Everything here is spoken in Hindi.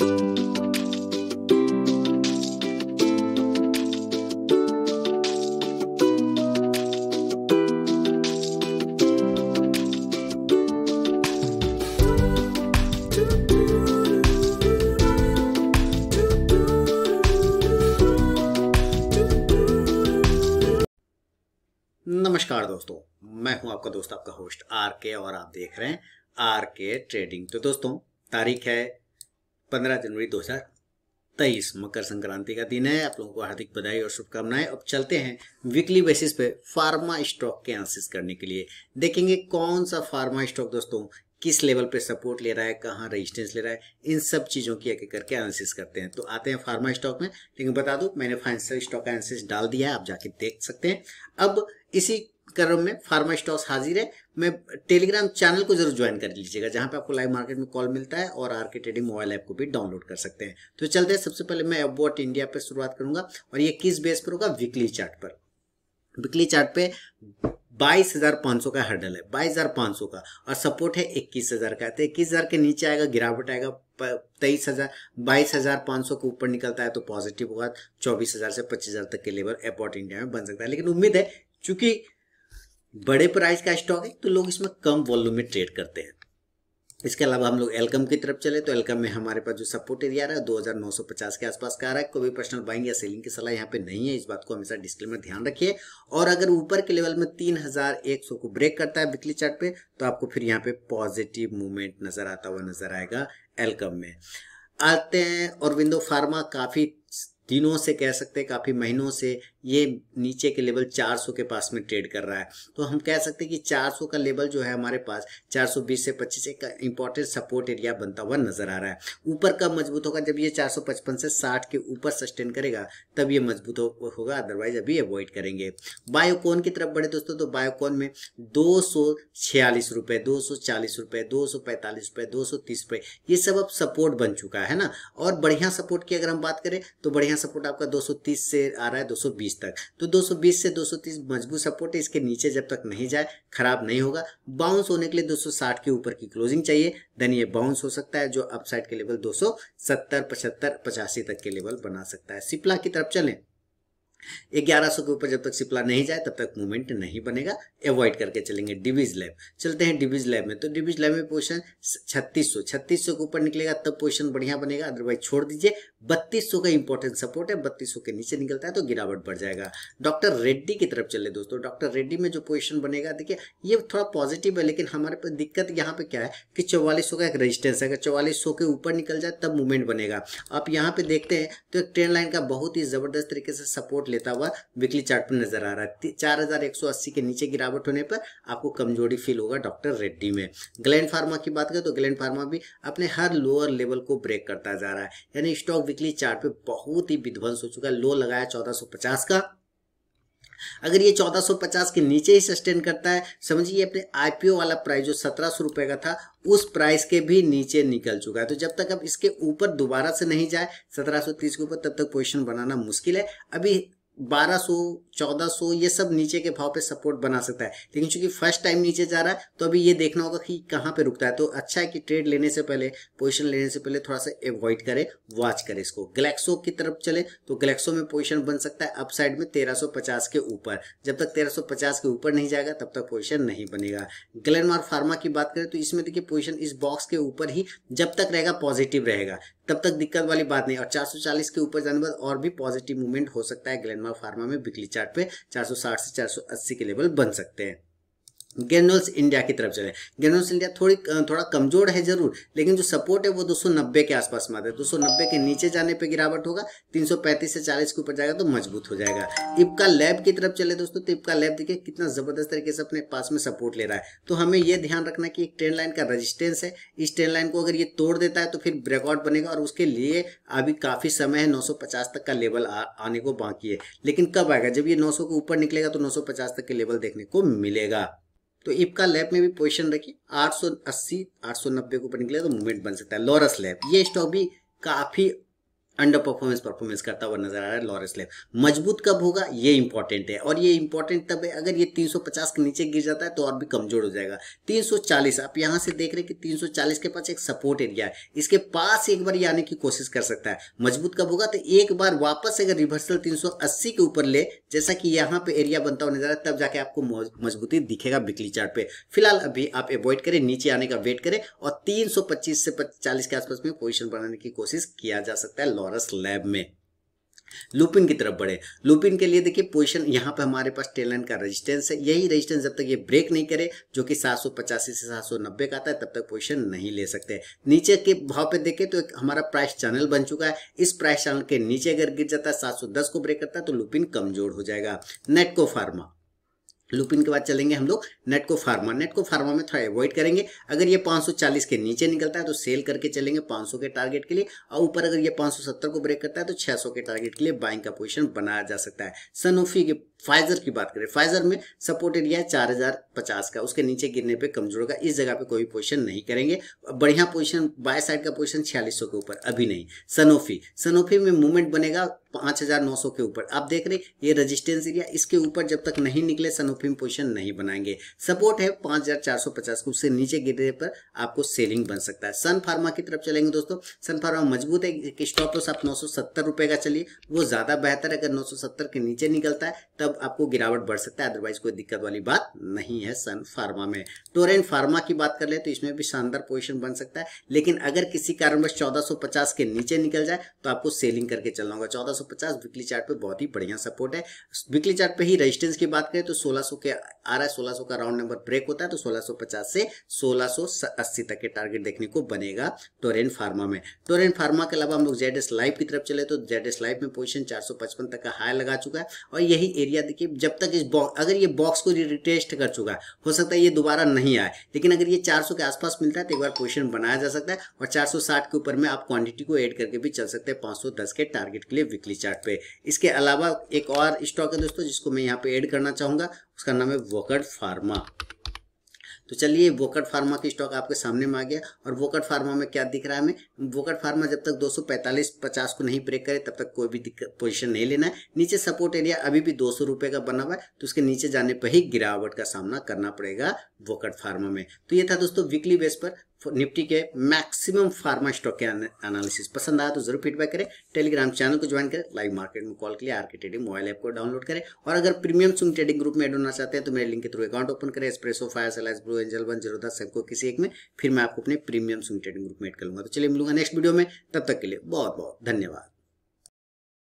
नमस्कार दोस्तों मैं हूं आपका दोस्त आपका होस्ट आर के और आप देख रहे हैं आर के ट्रेडिंग तो दोस्तों तारीख है पंद्रह जनवरी दो हजार तेईस मकर संक्रांति का दिन है आप लोगों को हार्दिक बधाई और शुभकामनाएं अब चलते हैं वीकली बेसिस पे फार्मा स्टॉक के एनालिसिस करने के लिए देखेंगे कौन सा फार्मा स्टॉक दोस्तों किस लेवल पे सपोर्ट ले रहा है कहाँ रेजिस्टेंस ले रहा है इन सब चीज़ों की एक एक करके एनालिसिस करते हैं तो आते हैं फार्मा स्टॉक में लेकिन बता दूं मैंने फाइनेंशियल स्टॉक एनालिसिस डाल दिया है आप जाके देख सकते हैं अब इसी क्रम में फार्मा स्टॉक्स हाजिर है मैं टेलीग्राम चैनल को जरूर ज्वाइन कर लीजिएगा जहां पे आपको लाइव मार्केट में कॉल मिलता है और आर के ट्रेडिंग मोबाइल ऐप को भी डाउनलोड कर सकते हैं तो चलते हैं सबसे पहले मैं अबॉट इंडिया पे शुरुआत करूंगा और ये किस बेस पर होगा वीकली चार्ट पर वीकली चार्ट पे बाईस हजार पाँच सौ का हर्डल है बाईस हजार पाँच सौ का और सपोर्ट है इक्कीस हजार का तो इक्कीस हजार के नीचे आएगा गिरावट आएगा तेईस हजार बाईस हजार पाँच सौ के ऊपर निकलता है तो पॉजिटिव होगा चौबीस हजार से पच्चीस हजार तक के लेवल एयरपोर्ट इंडिया में बन सकता है लेकिन उम्मीद है चूंकि बड़े प्राइस का स्टॉक है तो लोग इसमें कम वॉल्यूम में ट्रेड करते हैं इसके अलावा हम लोग एलकम की तरफ चले तो एलकम में हमारे पास जो सपोर्ट एरिया रहा है 2950 के आसपास का आ रहा है कोई भी पर्सनल बाइंग या सेलिंग की सलाह यहाँ पे नहीं है इस बात को हमेशा डिस्क्लेमर ध्यान रखिए और अगर ऊपर के लेवल में 3100 को ब्रेक करता है वीकली चार्ट पे तो आपको फिर यहाँ पे पॉजिटिव मूवमेंट नजर आता हुआ नजर आएगा एलकम में आते हैं और विंडो फार्मा काफी दिनों से कह सकते हैं काफ़ी महीनों से ये नीचे के लेवल 400 के पास में ट्रेड कर रहा है तो हम कह सकते हैं कि 400 का लेवल जो है हमारे पास 420 से 25 एक इंपॉर्टेंट सपोर्ट एरिया बनता हुआ नजर आ रहा है ऊपर कब मजबूत होगा जब ये 455 से 60 के ऊपर सस्टेन करेगा तब ये मजबूत हो, होगा अदरवाइज अभी अवॉइड करेंगे बायोकॉन की तरफ बढ़े दोस्तों तो बायोकॉन में दो सौ छियालीस रुपए दो सौ चालीस रुपए दो सौ पैंतालीस रुपए दो सौ तीस रुपये ये सब अब सपोर्ट बन चुका है ना और बढ़िया सपोर्ट की अगर हम बात करें तो बढ़िया यहाँ सपोर्ट आपका 230 से आ रहा है 220 तक तो 220 से 230 मजबूत सपोर्ट है इसके नीचे जब तक नहीं जाए खराब नहीं होगा बाउंस होने के लिए 260 के ऊपर की क्लोजिंग चाहिए देन ये बाउंस हो सकता है जो अपसाइड के लेवल 270 75 85 तक के लेवल बना सकता है सिप्ला की तरफ चलें 1100 के ऊपर जब तक सिप्ला नहीं जाए तब तक मूवमेंट नहीं बनेगा अवॉइड करके चलेंगे डिवीज लैब चलते हैं डिवीज लैब में तो डिवीज लैब में पोजिशन 3600 3600 के ऊपर निकलेगा तब पोजीशन बढ़िया बनेगा अदरवाइज छोड़ दीजिए बत्तीस का इंपॉर्टेंट सपोर्ट है बत्तीस के नीचे निकलता है तो गिरावट बढ़ जाएगा डॉक्टर रेड्डी की तरफ चले दोस्तों डॉक्टर रेड्डी में जो पोजिशन बनेगा देखिए ये थोड़ा पॉजिटिव है लेकिन हमारे पे दिक्कत यहाँ पे क्या है कि चौवालीस का एक रेजिस्टेंस है अगर चौवालीस के ऊपर निकल जाए तब मूवमेंट बनेगा आप यहाँ पे देखते हैं तो एक ट्रेन लाइन का बहुत ही जबरदस्त तरीके से सपोर्ट लेता हुआ वीकली चार्ट पर नजर आ रहा है चार के नीचे गिरावट होने पर आपको कमजोरी फील होगा डॉक्टर रेड्डी में ग्लैंड फार्मा की बात करें तो ग्लैंड फार्मा भी अपने हर लोअर लेवल को ब्रेक करता जा रहा है यानी स्टॉक वीकली चार्ट पे बहुत ही विध्वंस हो चुका है लो लगाया 1450 का अगर ये 1450 के नीचे ही सस्टेन करता है समझिए अपने आईपीओ वाला प्राइस जो सत्रह सौ रुपए का था उस प्राइस के भी नीचे निकल चुका है तो जब तक अब इसके ऊपर दोबारा से नहीं जाए 1730 के ऊपर तब तक पोजीशन बनाना मुश्किल है अभी 1200 1400 ये सब नीचे के भाव पे सपोर्ट बना सकता है लेकिन चूंकि फर्स्ट टाइम नीचे जा रहा है तो अभी ये देखना होगा कि कहाँ पे रुकता है तो अच्छा है कि ट्रेड लेने से पहले पोजीशन लेने से पहले थोड़ा सा एवॉइड करे वॉच करे इसको गलेक्सो की तरफ चले तो गलेक्सो में पोजीशन बन सकता है अपसाइड में तेरह के ऊपर जब तक तेरह के ऊपर नहीं जाएगा तब तक पोजिशन नहीं बनेगा ग्लेनमार फार्मा की बात करें तो इसमें देखिए पोजिशन इस बॉक्स के ऊपर ही जब तक रहेगा पॉजिटिव रहेगा तब तक दिक्कत वाली बात नहीं और 440 के ऊपर जाने बाद और भी पॉजिटिव मूवमेंट हो सकता है ग्लेनमार्क फार्मा में बिकली चार्ट पे 460 से 480 के लेवल बन सकते हैं गेनोल्स इंडिया की तरफ चले गेनोल्स इंडिया थोड़ी थोड़ा कमजोर है जरूर लेकिन जो सपोर्ट है वो 290 के आसपास में आता है 290 के नीचे जाने पे गिरावट होगा 335 से 40 के ऊपर जाएगा तो मजबूत हो जाएगा इपका लैब की तरफ चले दोस्तों तो इपका लैब देखिए कितना जबरदस्त तरीके से अपने पास में सपोर्ट ले रहा है तो हमें यह ध्यान रखना कि एक ट्रेन लाइन का रजिस्टेंस है इस ट्रेन लाइन को अगर ये तोड़ देता है तो फिर ब्रेकआउट बनेगा और उसके लिए अभी काफी समय है नौ तक का लेवल आने को बाकी है लेकिन कब आएगा जब ये नौ के ऊपर निकलेगा तो नौ तक के लेवल देखने को मिलेगा तो इपका लैब में भी पोजिशन रखी 880 890 के ऊपर निकले तो मूवमेंट बन सकता है लॉरस लैब ये स्टॉक भी काफी अंडर परफॉर्मेंस परफॉर्मेंस करता हुआ नजर आ रहा है लॉरेंस लेव मजबूत कब होगा ये इंपॉर्टेंट है और ये इंपॉर्टेंट तब है अगर ये 350 के नीचे गिर जाता है तो और भी कमजोर हो जाएगा 340 आप यहां से देख रहे हैं कि 340 के पास एक सपोर्ट एरिया है इसके पास एक बार ये आने की कोशिश कर सकता है मजबूत कब होगा तो एक बार वापस अगर रिवर्सल तीन के ऊपर ले जैसा कि यहाँ पे एरिया बनता हुआ नजर आ रहा है तब जाके आपको मजबूती दिखेगा बिकली चार्ट फिलहाल अभी आप अवॉइड करें नीचे आने का वेट करें और तीन से चालीस के आसपास में पोजिशन बनाने की कोशिश किया जा सकता है थॉरस लैब में लुपिन की तरफ बढ़े लुपिन के लिए देखिए पोजीशन यहां पे हमारे पास टेलन का रेजिस्टेंस है यही रेजिस्टेंस जब तक ये ब्रेक नहीं करे जो कि सात सौ पचासी से सात सौ नब्बे का आता है तब तक पोजीशन नहीं ले सकते नीचे के भाव पे देखें तो हमारा प्राइस चैनल बन चुका है इस प्राइस चैनल के नीचे अगर गिर जाता है 710 को ब्रेक करता है तो लुपिन कमजोर हो जाएगा नेटको फार्मा लुपिन के बाद चलेंगे हम लोग नेट को फार्मा नेट को फार्मा में थोड़ा अवॉइड करेंगे अगर ये 540 के नीचे निकलता है तो सेल करके चलेंगे 500 के टारगेट के लिए और ऊपर अगर ये 570 को ब्रेक करता है तो 600 के टारगेट के लिए बाइंग का पोजीशन बनाया जा सकता है सनोफी के फाइजर की बात करें फाइजर में सपोर्ट एरिया है चार हजार पचास का उसके नीचे गिरने पे कमजोर का इस जगह पे कोई पोजिशन नहीं करेंगे बढ़िया पोजिशन बाय साइड का पोजिशन छियालीस के ऊपर अभी नहीं सनोफी सनोफी में मूवमेंट बनेगा 5,900 के ऊपर आप देख रहे ये रेजिस्टेंस एरिया इसके ऊपर जब तक नहीं निकले सनोफी में पोजिशन नहीं बनाएंगे सपोर्ट है 5,450 को उससे नीचे गिरने पर आपको सेलिंग बन सकता है सन फार्मा की तरफ चलेंगे दोस्तों सन फार्मा मजबूत है स्टॉप लॉस आप नौ रुपए का चलिए वो ज़्यादा बेहतर है अगर नौ के नीचे निकलता है तब तब आपको गिरावट बढ़ सकता है अदरवाइज कोई दिक्कत वाली बात नहीं है सन फार्मा में टोरेन फार्मा की बात कर ले तो इसमें भी शानदार पोजिशन बन सकता है लेकिन अगर किसी कारणवश 1450 के नीचे निकल जाए तो आपको सेलिंग करके चलना होगा चौदह वीकली चार्ट पे बहुत ही बढ़िया सपोर्ट है वीकली चार्ट पे ही रेजिस्टेंस की बात करें तो 1600 के आ रहा है सोलह का राउंड नंबर ब्रेक होता है तो 1650 से 1680 तक के टारगेट देखने को बनेगा टोरेन फार्मा में टोरेन फार्मा के अलावा हम लोग जेड लाइफ की तरफ चले तो जेड लाइफ में पोजिशन चार तक का हाई लगा चुका है और यही एरिया देखिए जब तक इस बॉक्स अगर ये बॉक्स को रिटेस्ट कर चुका है हो सकता है ये दोबारा नहीं आए लेकिन अगर ये 400 के आसपास मिलता है तो एक बार क्वेश्चन बनाया जा सकता है और 460 के ऊपर में आप क्वांटिटी को ऐड करके भी चल सकते हैं पाँच के टारगेट के लिए वीकली चार्ट पे इसके अलावा एक और स्टॉक है दोस्तों जिसको मैं यहाँ पे ऐड करना चाहूँगा उसका नाम है वोकड फार्मा तो चलिए वोकट फार्मा की स्टॉक आपके सामने में आ गया और वोकट फार्मा में क्या दिख रहा है हमें वोकट फार्मा जब तक 245 सौ को नहीं ब्रेक करे तब तक कोई भी पोजीशन नहीं लेना है नीचे सपोर्ट एरिया अभी भी दो रुपए का बना हुआ है तो उसके नीचे जाने पर ही गिरावट का सामना करना पड़ेगा वोकट फार्मा में तो ये था दोस्तों वीकली बेस पर निफ्टी के मैक्सिमम फार्मा स्टॉक के एनालिसिस पसंद आया तो जरूर फीडबैक करें टेलीग्राम चैनल को ज्वाइन करें लाइव मार्केट में कॉल के लिए आरके ट्रेडिंग मोबाइल ऐप को डाउनलोड करें और अगर प्रीमियम सुन ट्रेडिंग ग्रुप में एड होना चाहते हैं तो मेरे लिंक के थ्रू अकाउंट ओपन करें एक्सप्रेसो Fyers Alice Blue Angel One Zerodha सबको किसी एक में फिर मैं आपको अपने प्रीमियम सुंग ट्रेडिंग ग्रुप में एड करूंगा तो चलिए मिलूंगा नेक्स्ट वीडियो में तब तक के लिए बहुत बहुत धन्यवाद